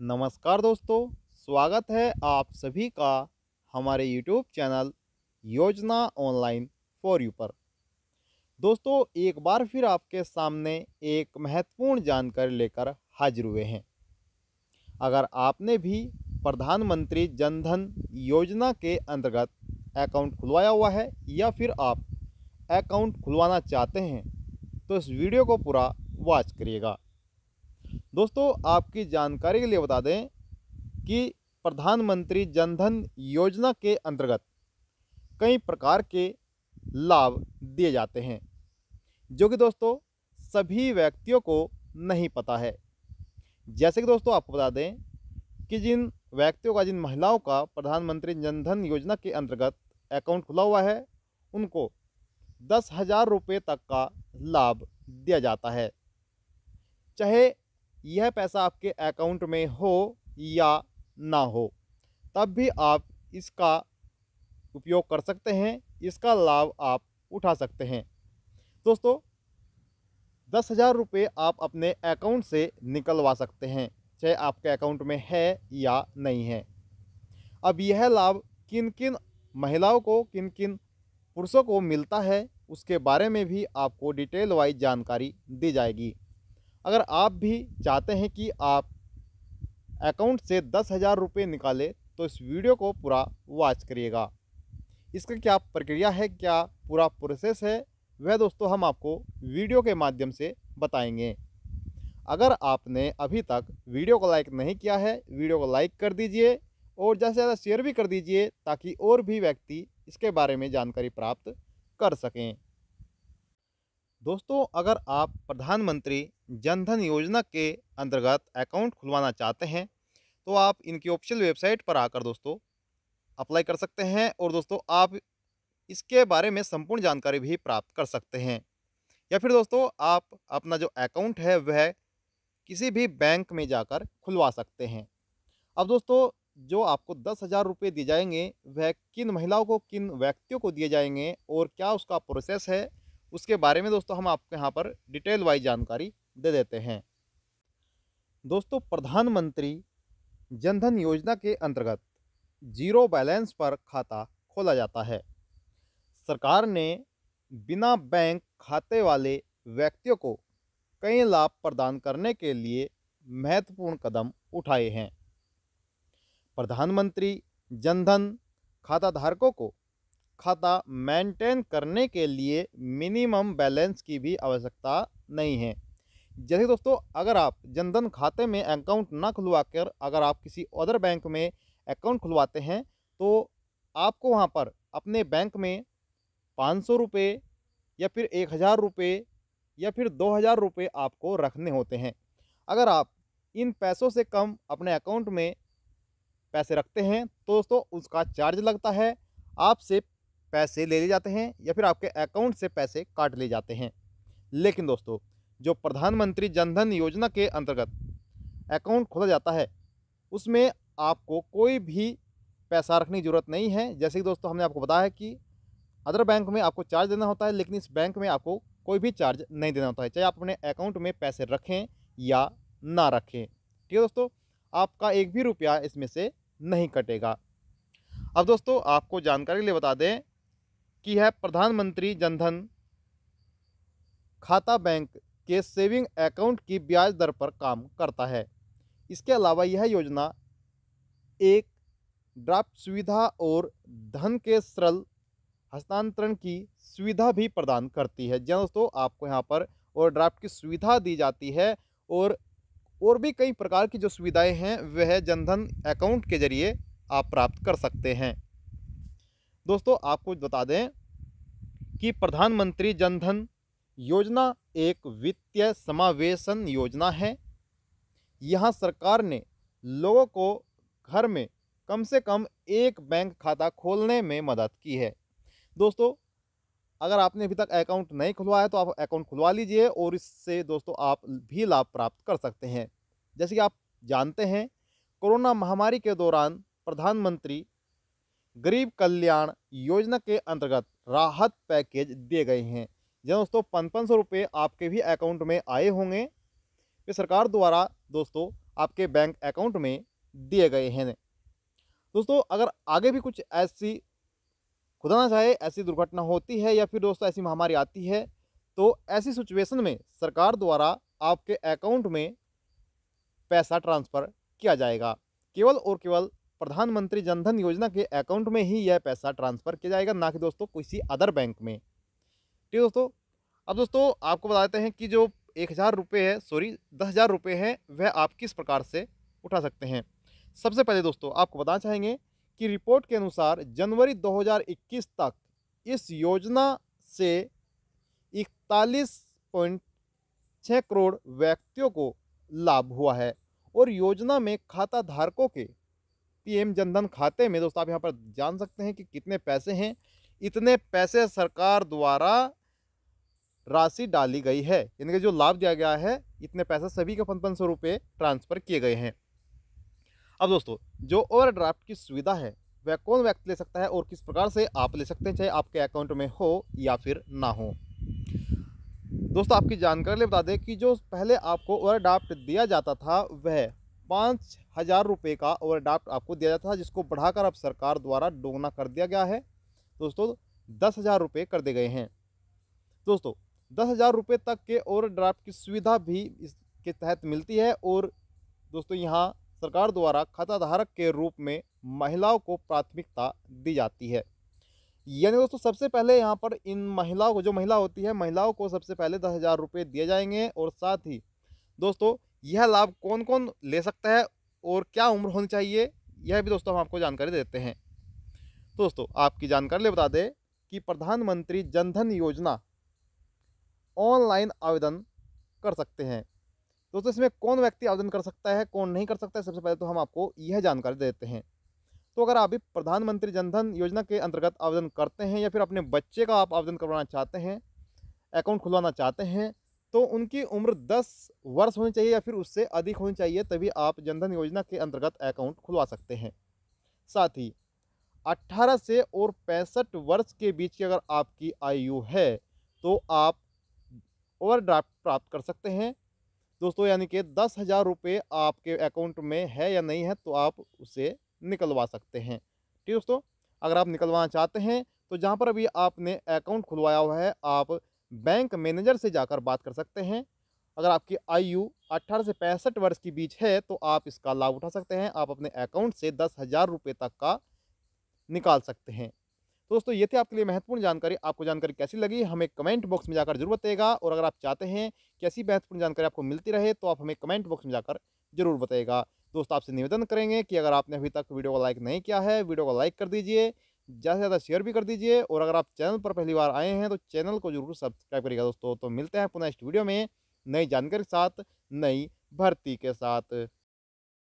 नमस्कार दोस्तों स्वागत है आप सभी का हमारे YouTube channel Yojana online for you पर दोस्तों एक बार फिर आपके सामने एक महत्वपूर्ण जानकारी लेकर हाजिर हुए हैं अगर आपने भी प्रधानमंत्री जनधन योजना के अंतर्गत अकाउंट खुलवाया हुआ है या फिर आप अकाउंट खुलवाना चाहते हैं तो इस वीडियो को पूरा वॉच करिएगा दोस्तों आपकी जानकारी के लिए बता दें कि प्रधानमंत्री जनधन योजना के अंतर्गत कई प्रकार के लाभ दिए जाते हैं जो कि दोस्तों सभी व्यक्तियों को नहीं पता है जैसे कि दोस्तों आपको बता दें कि जिन व्यक्तियों का जिन महिलाओं का प्रधानमंत्री जनधन योजना के अंतर्गत अकाउंट खुला हुआ है उनको दस हज़ार रुपये तक का लाभ दिया जाता है चाहे यह पैसा आपके अकाउंट में हो या ना हो तब भी आप इसका उपयोग कर सकते हैं इसका लाभ आप उठा सकते हैं दोस्तों दस हज़ार रुपये आप अपने अकाउंट से निकलवा सकते हैं चाहे आपके अकाउंट में है या नहीं है अब यह लाभ किन किन महिलाओं को किन किन पुरुषों को मिलता है उसके बारे में भी आपको डिटेल वाइज जानकारी दी जाएगी अगर आप भी चाहते हैं कि आप अकाउंट से दस हज़ार रुपये निकालें तो इस वीडियो को पूरा वॉच करिएगा इसका क्या प्रक्रिया है क्या पूरा प्रोसेस है वह दोस्तों हम आपको वीडियो के माध्यम से बताएंगे अगर आपने अभी तक वीडियो को लाइक नहीं किया है वीडियो को लाइक कर दीजिए और ज़्यादा से ज़्यादा शेयर भी कर दीजिए ताकि और भी व्यक्ति इसके बारे में जानकारी प्राप्त कर सकें दोस्तों अगर आप प्रधानमंत्री जनधन योजना के अंतर्गत अकाउंट खुलवाना चाहते हैं तो आप इनकी ऑफिशियल वेबसाइट पर आकर दोस्तों अप्लाई कर सकते हैं और दोस्तों आप इसके बारे में संपूर्ण जानकारी भी प्राप्त कर सकते हैं या फिर दोस्तों आप अपना जो अकाउंट है वह किसी भी बैंक में जाकर खुलवा सकते हैं अब दोस्तों जो आपको दस हज़ार रुपये दिए जाएंगे वह किन महिलाओं को किन व्यक्तियों को दिए जाएंगे और क्या उसका प्रोसेस है उसके बारे में दोस्तों हम आपको यहाँ पर डिटेल वाइज जानकारी दे देते हैं दोस्तों प्रधानमंत्री जनधन योजना के अंतर्गत जीरो बैलेंस पर खाता खोला जाता है सरकार ने बिना बैंक खाते वाले व्यक्तियों को कई लाभ प्रदान करने के लिए महत्वपूर्ण कदम उठाए हैं प्रधानमंत्री जनधन खाताधारकों को खाता मेंटेन करने के लिए मिनिमम बैलेंस की भी आवश्यकता नहीं है जैसे दोस्तों अगर आप जनधन खाते में अकाउंट ना खुलवा कर अगर आप किसी अदर बैंक में अकाउंट खुलवाते हैं तो आपको वहाँ पर अपने बैंक में पाँच सौ रुपये या फिर एक हज़ार रुपये या फिर दो हज़ार रुपये आपको रखने होते हैं अगर आप इन पैसों से कम अपने अकाउंट में पैसे रखते हैं तो दोस्तों उसका चार्ज लगता है आपसे पैसे ले लिए जाते हैं या फिर आपके अकाउंट से पैसे काट लिए जाते हैं लेकिन दोस्तों जो प्रधानमंत्री जनधन योजना के अंतर्गत अकाउंट खोला जाता है उसमें आपको कोई भी पैसा रखने की ज़रूरत नहीं है जैसे कि दोस्तों हमने आपको बताया कि अदर बैंक में आपको चार्ज देना होता है लेकिन इस बैंक में आपको कोई भी चार्ज नहीं देना होता है चाहे आप अपने अकाउंट में पैसे रखें या ना रखें ठीक है दोस्तों आपका एक भी रुपया इसमें से नहीं कटेगा अब दोस्तों आपको जानकारी के लिए बता दें की है प्रधानमंत्री जनधन खाता बैंक के सेविंग अकाउंट की ब्याज दर पर काम करता है इसके अलावा यह योजना एक ड्राफ्ट सुविधा और धन के सरल हस्तांतरण की सुविधा भी प्रदान करती है जी हाँ दोस्तों आपको यहाँ पर और ड्राफ्ट की सुविधा दी जाती है और और भी कई प्रकार की जो सुविधाएं हैं वह जनधन अकाउंट के जरिए आप प्राप्त कर सकते हैं दोस्तों आपको बता दें कि प्रधानमंत्री जनधन योजना एक वित्तीय समावेशन योजना है यहाँ सरकार ने लोगों को घर में कम से कम एक बैंक खाता खोलने में मदद की है दोस्तों अगर आपने अभी तक अकाउंट नहीं खुलवाया तो आप अकाउंट खुलवा लीजिए और इससे दोस्तों आप भी लाभ प्राप्त कर सकते हैं जैसे कि आप जानते हैं कोरोना महामारी के दौरान प्रधानमंत्री गरीब कल्याण योजना के अंतर्गत राहत पैकेज दिए गए हैं जो हाँ दोस्तों पन सौ रुपये आपके भी अकाउंट में आए होंगे ये सरकार द्वारा दोस्तों आपके बैंक अकाउंट में दिए गए हैं दोस्तों अगर आगे भी कुछ ऐसी खुदा ना चाहे ऐसी दुर्घटना होती है या फिर दोस्तों ऐसी महामारी आती है तो ऐसी सिचुएशन में सरकार द्वारा आपके अकाउंट में पैसा ट्रांसफ़र किया जाएगा केवल और केवल प्रधानमंत्री जनधन योजना के अकाउंट में ही यह पैसा ट्रांसफ़र किया जाएगा ना कि दोस्तों किसी अदर बैंक में ठीक है दोस्तों अब दोस्तों आपको बताते हैं कि जो एक हज़ार रुपये है सॉरी दस हज़ार रुपये हैं वह आप किस प्रकार से उठा सकते हैं सबसे पहले दोस्तों आपको बताना चाहेंगे कि रिपोर्ट के अनुसार जनवरी 2021 तक इस योजना से इकतालीस पॉइंट छः करोड़ व्यक्तियों को लाभ हुआ है और योजना में खाता धारकों के पीएम जनधन खाते में दोस्तों आप यहाँ पर जान सकते हैं कि कितने पैसे हैं इतने पैसे सरकार द्वारा राशि डाली गई है यानी कि जो लाभ दिया गया है इतने पैसे सभी के पचपन सौ रुपये ट्रांसफ़र किए गए हैं अब दोस्तों जो ओवरड्राफ्ट की सुविधा है वह कौन व्यक्ति ले सकता है और किस प्रकार से आप ले सकते हैं चाहे आपके अकाउंट में हो या फिर ना हो दोस्तों आपकी जानकारी लिए बता दें कि जो पहले आपको ओवरड्राफ्ट दिया जाता था वह पाँच हज़ार रुपये का ओवरड्राफ्ट आपको दिया जाता था जिसको बढ़ाकर अब सरकार द्वारा दोगुना कर दिया गया है दोस्तों दस हज़ार रुपये कर दिए गए हैं दोस्तों दस हज़ार रुपये तक के ड्राफ्ट की सुविधा भी इसके तहत मिलती है और दोस्तों यहाँ सरकार द्वारा खाताधारक के रूप में महिलाओं को प्राथमिकता दी जाती है यानी दोस्तों सबसे पहले यहाँ पर इन महिलाओं को जो महिला होती है महिलाओं को सबसे पहले दस हज़ार रुपये दिए जाएंगे और साथ ही दोस्तों यह लाभ कौन कौन ले सकता है और क्या उम्र होनी चाहिए यह भी दोस्तों हम आपको जानकारी देते हैं दोस्तों आपकी जानकारी लिए बता दें कि प्रधानमंत्री जनधन योजना ऑनलाइन आवेदन कर सकते हैं दोस्तों इसमें कौन व्यक्ति आवेदन कर सकता है कौन नहीं कर सकता है सबसे पहले तो हम आपको यह जानकारी देते हैं तो अगर आप भी प्रधानमंत्री जनधन योजना के अंतर्गत आवेदन करते हैं या फिर अपने बच्चे का आप आवेदन करवाना चाहते हैं अकाउंट खुलवाना चाहते हैं तो उनकी उम्र 10 वर्ष होनी चाहिए या फिर उससे अधिक होनी चाहिए तभी आप जनधन योजना के अंतर्गत अकाउंट खुलवा सकते हैं साथ ही 18 से और पैंसठ वर्ष के बीच की अगर आपकी आयु है तो आप ओवरड्राफ्ट प्राप्त कर सकते हैं दोस्तों यानी कि दस हज़ार रुपये आपके अकाउंट में है या नहीं है तो आप उसे निकलवा सकते हैं ठीक दोस्तों अगर आप निकलवाना चाहते हैं तो जहाँ पर अभी आपने अकाउंट खुलवाया हुआ है आप बैंक मैनेजर से जाकर बात कर सकते हैं अगर आपकी आयु 18 से पैंसठ वर्ष के बीच है तो आप इसका लाभ उठा सकते हैं आप अपने अकाउंट से दस हज़ार रुपये तक का निकाल सकते हैं दोस्तों ये थी आपके लिए महत्वपूर्ण जानकारी आपको जानकारी कैसी लगी हमें कमेंट बॉक्स में जाकर जरूर बताएगा और अगर आप चाहते हैं कि ऐसी महत्वपूर्ण जानकारी आपको मिलती रहे तो आप हमें कमेंट बॉक्स में जाकर जरूर बताएगा दोस्तों आपसे निवेदन करेंगे कि अगर आपने अभी तक वीडियो को लाइक नहीं किया है वीडियो को लाइक कर दीजिए ज़्यादा से ज़्यादा शेयर भी कर दीजिए और अगर आप चैनल पर पहली बार आए हैं तो चैनल को जरूर सब्सक्राइब करिएगा दोस्तों तो मिलते हैं पुनः इस वीडियो में नई जानकारी के साथ नई भर्ती के साथ